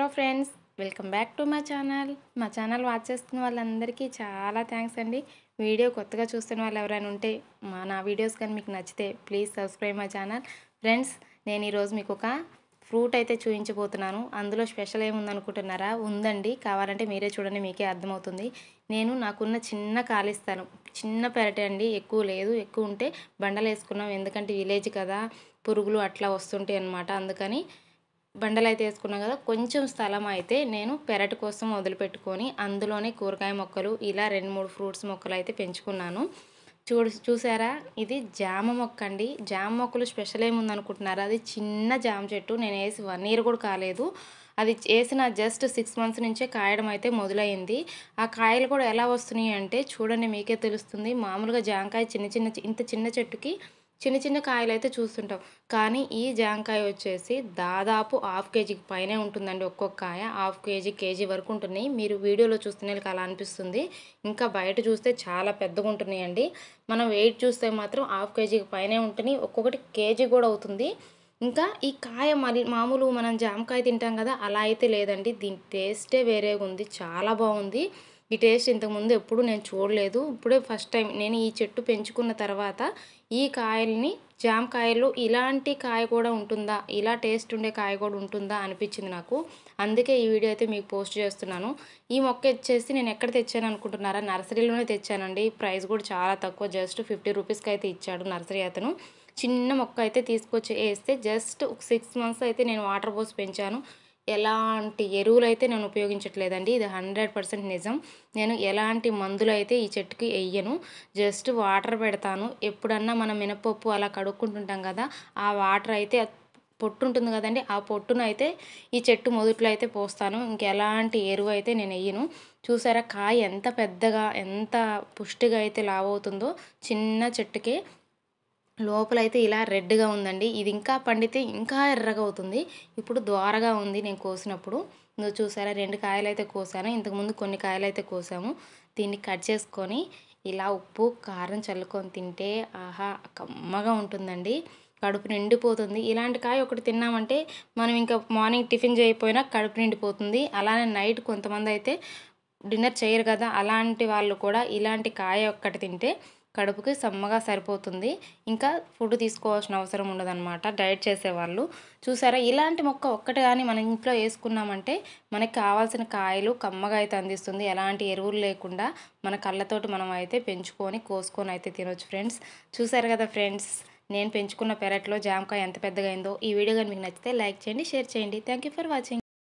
hello friends welcome back to మా channel మా channel watch చేస్తున్న వాళ్ళందరికీ చాలా థ్యాంక్స్ అండి వీడియో కొత్తగా చూస్తున్న వాళ్ళు ఎవరైనా ఉంటే మా నా వీడియోస్ కానీ మీకు నచ్చితే ప్లీజ్ సబ్స్క్రైబ్ మా ఛానల్ ఫ్రెండ్స్ నేను ఈరోజు మీకు ఒక ఫ్రూట్ అయితే చూపించబోతున్నాను అందులో స్పెషల్ ఏముందనుకుంటున్నారా ఉందండి కావాలంటే మీరే చూడండి మీకే అర్థమవుతుంది నేను నాకున్న చిన్న కాలిస్తాను చిన్న పెరటే అండి ఎక్కువ లేదు ఎక్కువ ఉంటే బండలు వేసుకున్నాం ఎందుకంటే విలేజ్ కదా పురుగులు అట్లా వస్తుంటాయి అనమాట అందుకని బండలు అయితే వేసుకున్నాం కదా కొంచెం స్థలం అయితే నేను పెరటి కోసం వదిలిపెట్టుకొని అందులోనే కూరగాయ మొక్కలు ఇలా రెండు మూడు ఫ్రూట్స్ మొక్కలు అయితే పెంచుకున్నాను చూడు చూసారా ఇది జామ మొక్క అండి జామ మొక్కలు స్పెషల్ ఏముంది అనుకుంటున్నారా అది చిన్న జామ చెట్టు నేను వేసి వన్ ఇయర్ కూడా కాలేదు అది వేసిన జస్ట్ సిక్స్ మంత్స్ నుంచే కాయడం అయితే మొదలైంది ఆ కాయలు కూడా ఎలా వస్తున్నాయి అంటే చూడండి మీకే తెలుస్తుంది మామూలుగా జామకాయ చిన్న చిన్న ఇంత చిన్న చెట్టుకి చిన్న చిన్న కాయలు అయితే చూస్తుంటాం కానీ ఈ జాంకాయ వచ్చేసి దాదాపు హాఫ్ కేజీకి పైనే ఉంటుందండి ఒక్కొక్క కాయ హాఫ్ కేజీ కేజీ వరకు ఉంటున్నాయి మీరు వీడియోలో చూస్తున్న అలా అనిపిస్తుంది ఇంకా బయట చూస్తే చాలా పెద్దగా ఉంటున్నాయండి మనం వెయిట్ చూస్తే మాత్రం హాఫ్ కేజీకి పైనే ఉంటున్నాయి ఒక్కొక్కటి కేజీ కూడా అవుతుంది ఇంకా ఈ కాయ మరి మామూలు మనం జామకాయ తింటాం కదా అలా అయితే లేదండి దీని టేస్టే వేరేగా ఉంది చాలా బాగుంది ఈ టేస్ట్ ఇంతకుముందు ఎప్పుడు నేను చూడలేదు ఇప్పుడే ఫస్ట్ టైం నేను ఈ చెట్టు పెంచుకున్న తర్వాత ఈ కాయల్ని జామకాయలు ఇలాంటి కాయ కూడా ఉంటుందా ఇలా టేస్ట్ ఉండే కాయ కూడా ఉంటుందా అనిపించింది నాకు అందుకే ఈ వీడియో అయితే మీకు పోస్ట్ చేస్తున్నాను ఈ మొక్క ఇచ్చేసి నేను ఎక్కడ తెచ్చాను అనుకుంటున్నారా నర్సరీలోనే తెచ్చానండి ప్రైస్ కూడా చాలా తక్కువ జస్ట్ ఫిఫ్టీ రూపీస్కి అయితే ఇచ్చాడు నర్సరీ అతను చిన్న మొక్క అయితే తీసుకొచ్చి వేస్తే జస్ట్ సిక్స్ మంత్స్ అయితే నేను వాటర్ పోసి పెంచాను ఎలాంటి ఎరువులు అయితే నేను ఉపయోగించట్లేదండి ఇది హండ్రెడ్ పర్సెంట్ నిజం నేను ఎలాంటి మందులు అయితే ఈ చెట్టుకి వెయ్యను జస్ట్ వాటర్ పెడతాను ఎప్పుడన్నా మనం మినపప్పు అలా కడుక్కుంటుంటాం కదా ఆ వాటర్ అయితే పొట్టు ఉంటుంది కదండి ఆ పొట్టును అయితే ఈ చెట్టు మొదట్లో అయితే పోస్తాను ఇంకెలాంటి ఎరువు అయితే నేను వెయ్యను చూసారా కాయ ఎంత పెద్దగా ఎంత పుష్టిగా అయితే లావవుతుందో చిన్న చెట్టుకే లోపలైతే ఇలా రెడ్గా ఉందండి ఇది ఇంకా పండితే ఇంకా ఎర్రగా అవుతుంది ఇప్పుడు ద్వారగా ఉంది నేను కోసినప్పుడు ఇందులో చూసారా రెండు కాయలు అయితే కోసాను ఇంతకుముందు కొన్ని కాయలు అయితే కోసాము దీన్ని కట్ చేసుకొని ఇలా ఉప్పు కారం చల్లుకొని తింటే ఆహా కమ్మగా ఉంటుందండి కడుపు నిండిపోతుంది ఇలాంటి కాయ ఒకటి తిన్నామంటే మనం ఇంకా మార్నింగ్ టిఫిన్ చేయకపోయినా కడుపు నిండిపోతుంది అలానే నైట్ కొంతమంది అయితే డిన్నర్ చేయరు కదా అలాంటి వాళ్ళు కూడా ఇలాంటి కాయ ఒక్కటి తింటే కడుపుకి సమ్మగా సరిపోతుంది ఇంకా ఫుడ్ తీసుకోవాల్సిన అవసరం ఉండదన్నమాట డైట్ చేసేవాళ్ళు చూసారా ఇలాంటి మొక్క ఒక్కటి కానీ మన ఇంట్లో వేసుకున్నామంటే మనకి కావాల్సిన కాయలు కమ్మగా అయితే అందిస్తుంది ఎలాంటి ఎరువులు లేకుండా మన కళ్ళతోటి మనం అయితే పెంచుకొని కోసుకొని అయితే తినవచ్చు ఫ్రెండ్స్ చూసారు కదా ఫ్రెండ్స్ నేను పెంచుకున్న పెరట్లో జామకాయ ఎంత పెద్దగా అయిందో ఈ వీడియో కానీ మీకు నచ్చితే లైక్ చేయండి షేర్ చేయండి థ్యాంక్ ఫర్ వాచింగ్